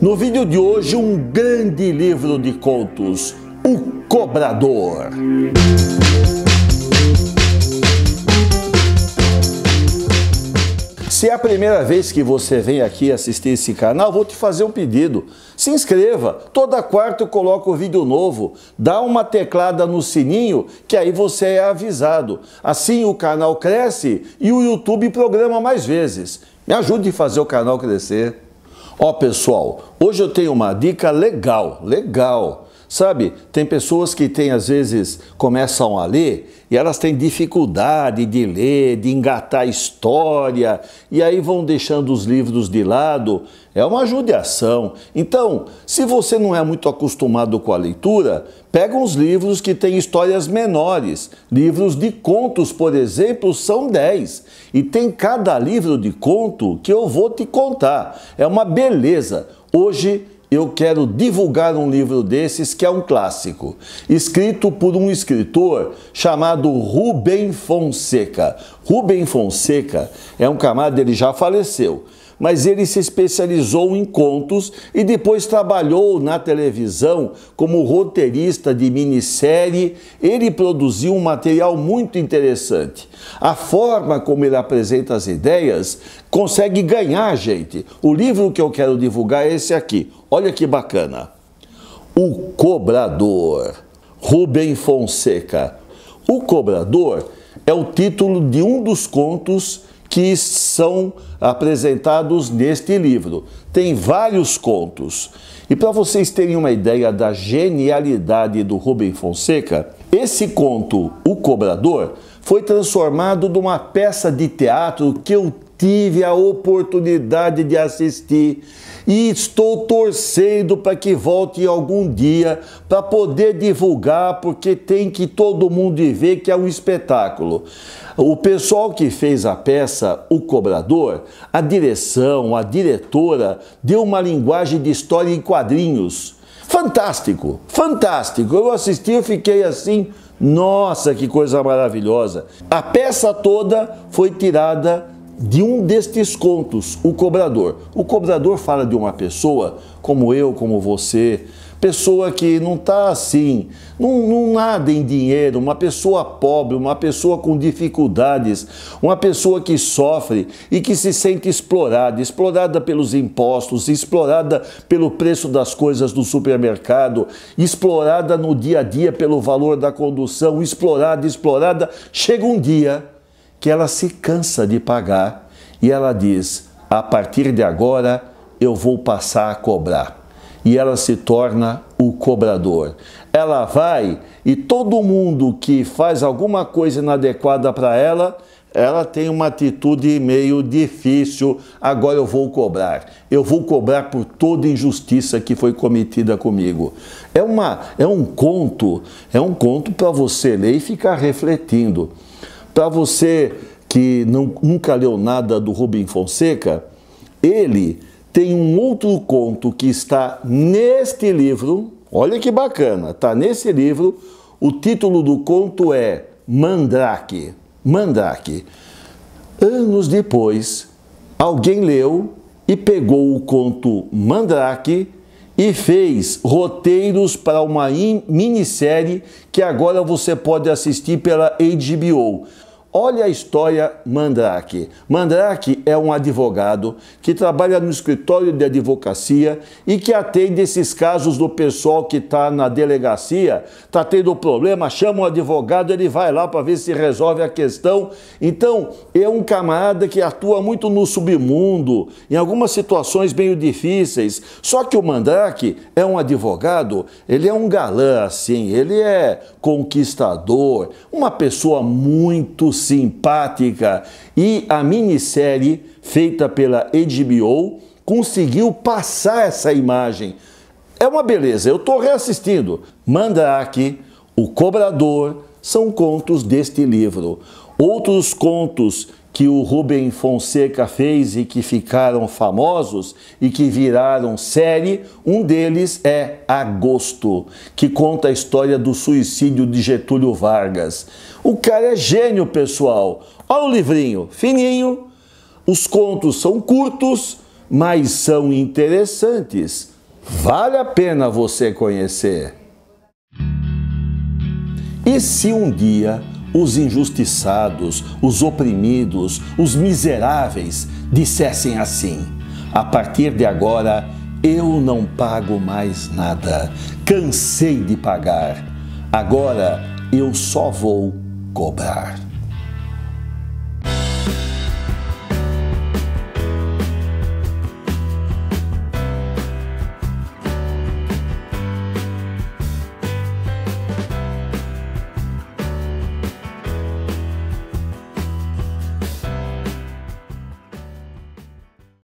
No vídeo de hoje, um grande livro de contos, O Cobrador. Se é a primeira vez que você vem aqui assistir esse canal, vou te fazer um pedido. Se inscreva, toda quarta eu coloco vídeo novo. Dá uma teclada no sininho que aí você é avisado. Assim o canal cresce e o YouTube programa mais vezes. Me ajude a fazer o canal crescer. Ó, pessoal, hoje eu tenho uma dica legal, legal. Sabe, tem pessoas que têm, às vezes, começam a ler e elas têm dificuldade de ler, de engatar história, e aí vão deixando os livros de lado. É uma judiação. Então, se você não é muito acostumado com a leitura, pega uns livros que têm histórias menores. Livros de contos, por exemplo, são 10. E tem cada livro de conto que eu vou te contar. É uma beleza. Hoje eu quero divulgar um livro desses que é um clássico, escrito por um escritor chamado Rubem Fonseca. Rubem Fonseca é um camarada, ele já faleceu, mas ele se especializou em contos e depois trabalhou na televisão como roteirista de minissérie. Ele produziu um material muito interessante. A forma como ele apresenta as ideias consegue ganhar gente. O livro que eu quero divulgar é esse aqui. Olha que bacana. O Cobrador, Rubem Fonseca. O Cobrador é o título de um dos contos que são apresentados neste livro. Tem vários contos. E para vocês terem uma ideia da genialidade do Rubem Fonseca, esse conto, O Cobrador, foi transformado numa peça de teatro que eu tive a oportunidade de assistir e estou torcendo para que volte algum dia para poder divulgar, porque tem que todo mundo ver que é um espetáculo. O pessoal que fez a peça O Cobrador, a direção, a diretora, deu uma linguagem de história em quadrinhos. Fantástico, fantástico. Eu assisti e fiquei assim, nossa, que coisa maravilhosa. A peça toda foi tirada de um destes contos, o cobrador. O cobrador fala de uma pessoa como eu, como você, pessoa que não está assim, não, não nada em dinheiro, uma pessoa pobre, uma pessoa com dificuldades, uma pessoa que sofre e que se sente explorada, explorada pelos impostos, explorada pelo preço das coisas do supermercado, explorada no dia a dia pelo valor da condução, explorada, explorada. Chega um dia que ela se cansa de pagar e ela diz: a partir de agora eu vou passar a cobrar. E ela se torna o cobrador. Ela vai e todo mundo que faz alguma coisa inadequada para ela, ela tem uma atitude meio difícil. Agora eu vou cobrar. Eu vou cobrar por toda injustiça que foi cometida comigo. É uma é um conto, é um conto para você ler e ficar refletindo. Para você que não, nunca leu nada do Rubem Fonseca, ele tem um outro conto que está neste livro. Olha que bacana, está nesse livro. O título do conto é Mandrake. Mandrake. Anos depois, alguém leu e pegou o conto Mandrake e fez roteiros para uma minissérie que agora você pode assistir pela HBO. Olha a história Mandrake. Mandrake é um advogado que trabalha no escritório de advocacia e que atende esses casos do pessoal que está na delegacia, está tendo problema, chama um advogado, ele vai lá para ver se resolve a questão. Então, é um camarada que atua muito no submundo, em algumas situações meio difíceis. Só que o Mandrake é um advogado, ele é um galã, assim, ele é conquistador, uma pessoa muito simpática e a minissérie feita pela HBO conseguiu passar essa imagem. É uma beleza, eu estou reassistindo. Mandrake, O Cobrador, são contos deste livro. Outros contos que o Rubem Fonseca fez e que ficaram famosos e que viraram série, um deles é Agosto, que conta a história do suicídio de Getúlio Vargas. O cara é gênio, pessoal. Olha o livrinho, fininho. Os contos são curtos, mas são interessantes. Vale a pena você conhecer. E se um dia os injustiçados, os oprimidos, os miseráveis dissessem assim: a partir de agora eu não pago mais nada, cansei de pagar, agora eu só vou cobrar.